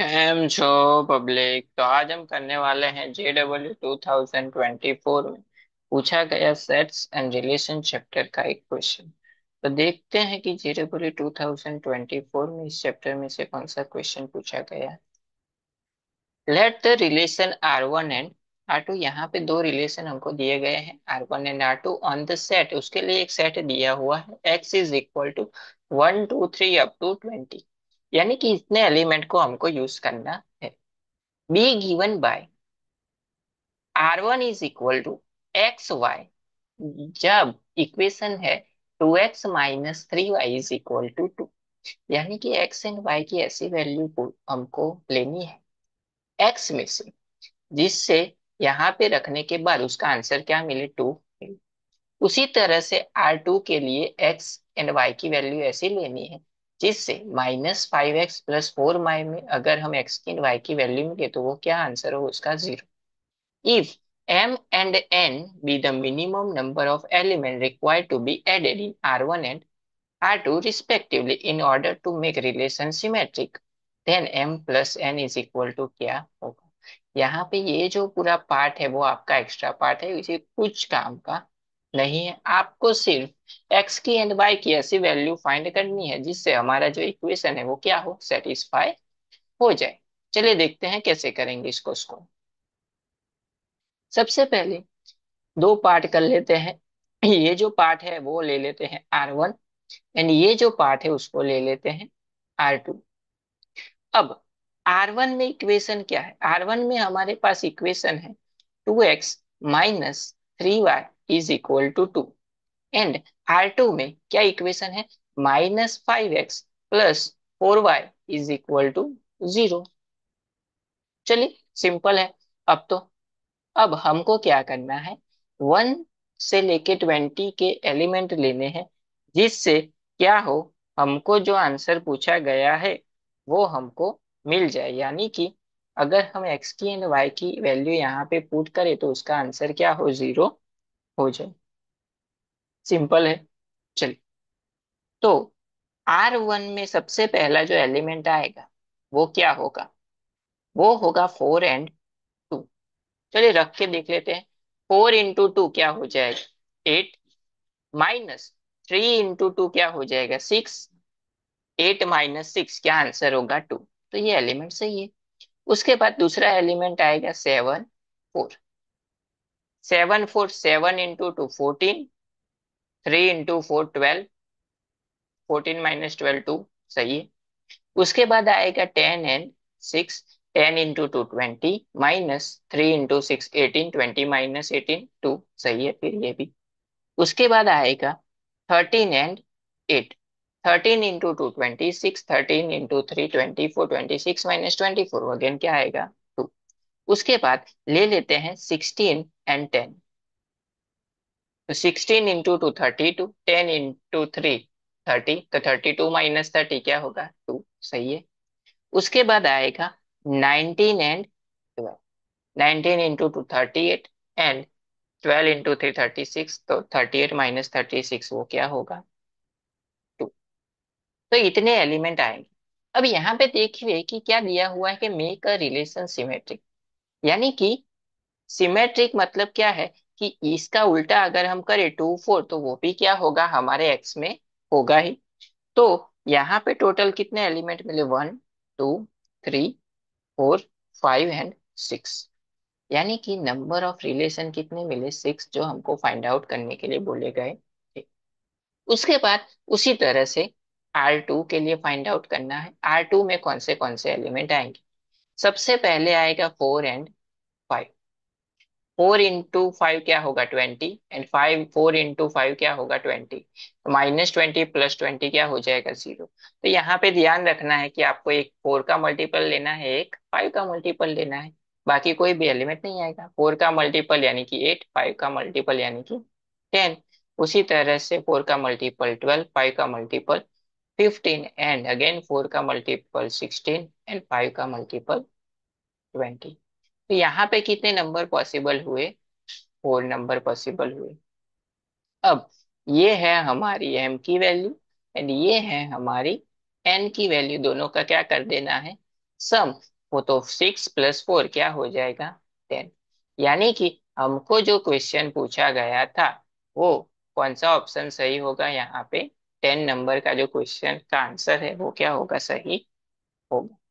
M छो public तो आज हम करने वाले हैं J W two thousand twenty four में पूछा गया सेट्स एंड रिलेशन चैप्टर का एक क्वेश्चन तो देखते हैं कि J W two thousand twenty four में इस चैप्टर में से कौन सा क्वेश्चन पूछा गया है let the relation R one and R two यहाँ पे दो रिलेशन हमको दिए गए हैं R one and R two on the set उसके लिए एक सेट दिया हुआ है x is equal to one two three up to twenty यानी कि इतने एलिमेंट को हमको यूज करना है be given by R one is equal to x y जब इक्वेशन है two x minus three y is equal to two यानी कि एक्स एंड वाई की ऐसी वैल्यू को हमको लेनी है एक्स में से जिससे यहाँ पे रखने के बाद उसका आंसर क्या मिले टू उसी तरह से आर टू के लिए एक्स एंड वाई की वैल्यू ऐसी लेनी है जिससे minus five x plus four y में अगर हम एक्स की वाई की वैल्यू में तो वो क्या आंसर हो उसका zero if m and n be the minimum number of element require to be added in R one and R two respectively in order to make relation symmetric then m plus n is equal to क्या होगा यहाँ पे ये जो पूरा part है वो आपका एक्स्ट्रा पार्ट है इसे कुछ काम का नहीं है आपको सिर्फ एक्स की एंड वाई की ऐसी वैल्यू फाइंड करनी है जिससे हमारा जो इक्वेशन है वो क्या हो सेटिस्फाई हो जाए चलिए देखते हैं कैसे करेंगे इसको उसको सबसे पहले दो पार्ट कर लेते हैं ये जो पार्ट है वो ले लेते हैं आर वन एंड ये जो पार्ट है उसको ले लेते हैं आर टू अब आर वन में इक्वेशन क्या है आर वन में हमारे पास इक्वेशन है two x minus three y is equal to two and R two में क्या इक्वेशन है minus five x plus four y is equal to zero चलिए सिंपल है अब तो अब हमको क्या करना है वन से लेके ट्वेंटी के एलिमेंट लेने हैं जिससे क्या हो हमको जो आंसर पूछा गया है वो हमको मिल जाए यानी कि अगर हम एक्स की एंड वाई की वैल्यू यहाँ पे पुट करें तो उसका आंसर क्या हो जीरो हो जाए सिंपल है चलिए तो आर वन में सबसे पहला जो एलिमेंट आएगा वो क्या होगा वो होगा फोर एंड टू चलिए रख के देख लेते हैं फोर इंटू टू क्या हो जाएगा eight minus three into two क्या हो जाएगा सिक्स एट माइनस सिक्स क्या आंसर होगा टू तो ये एलिमेंट सही है उसके बाद दूसरा एलिमेंट आएगा seven four seven four seven into two fourteen three into four twelve fourteen minus twelve two सही है उसके बाद आएगा ten and six ten into two twenty minus three into six eighteen twenty minus eighteen two सही है फिर ये भी उसके बाद आएगा thirteen and eight thirteen into two twenty six thirteen into three twenty four twenty six minus twenty four again क्या आएगा उसके बाद ले लेते हैं सिक्सटीन एंड टेन तो sixteen into two thirty two ten into three thirty तो thirty two minus thirty क्या होगा टू सही है उसके बाद आएगा nineteen and twelve nineteen into two thirty eight and twelve into three thirty six तो thirty eight minus thirty six वो क्या होगा टू तो इतने एलिमेंट आएंगे अब यहाँ पे देखिए कि क्या दिया हुआ है कि मेक अ रिलेशन सिमेट्रिक यानी कि सिमेट्रिक मतलब क्या है कि इसका उल्टा अगर हम करें टू फोर तो वो भी क्या होगा हमारे एक्स में होगा ही तो यहाँ पे टोटल कितने एलिमेंट मिले one two three four five and six यानी कि नंबर ऑफ रिलेशन कितने मिले सिक्स जो हमको फाइंड आउट करने के लिए बोले गए थे उसके बाद उसी तरह से आर टू के लिए फाइंड आउट करना है आर टू में कौन से कौन से एलिमेंट आएंगे सबसे पहले आएगा four and four into five क्या होगा twenty and five four into five क्या होगा ट्वेंटी तो माइनस ट्वेंटी प्लस ट्वेंटी क्या हो जाएगा जीरो तो यहाँ पे ध्यान रखना है कि आपको एक फोर का मल्टीपल लेना है एक फाइव का मल्टीपल लेना है बाकी कोई भी एलिमेंट नहीं आएगा फोर का मल्टीपल यानी कि एट फाइव का मल्टीपल यानी कि टेन उसी तरह से फोर का मल्टीपल ट्वेल्व फाइव का multiple fifteen and again four का मल्टीपल सिक्सटीन एंड फाइव का मल्टीपल ट्वेंटी तो यहाँ पे कितने नंबर पॉसिबल हुए फोर नंबर पॉसिबल हुए अब ये है हमारी एम की वैल्यू एंड ये है हमारी एन की वैल्यू दोनों का क्या कर देना है सम वो तो सिक्स प्लस फोर क्या हो जाएगा टेन यानी कि हमको जो क्वेश्चन पूछा गया था वो कौन सा ऑप्शन सही होगा यहाँ पे टेन नंबर का जो क्वेश्चन का आंसर है वो क्या होगा सही होगा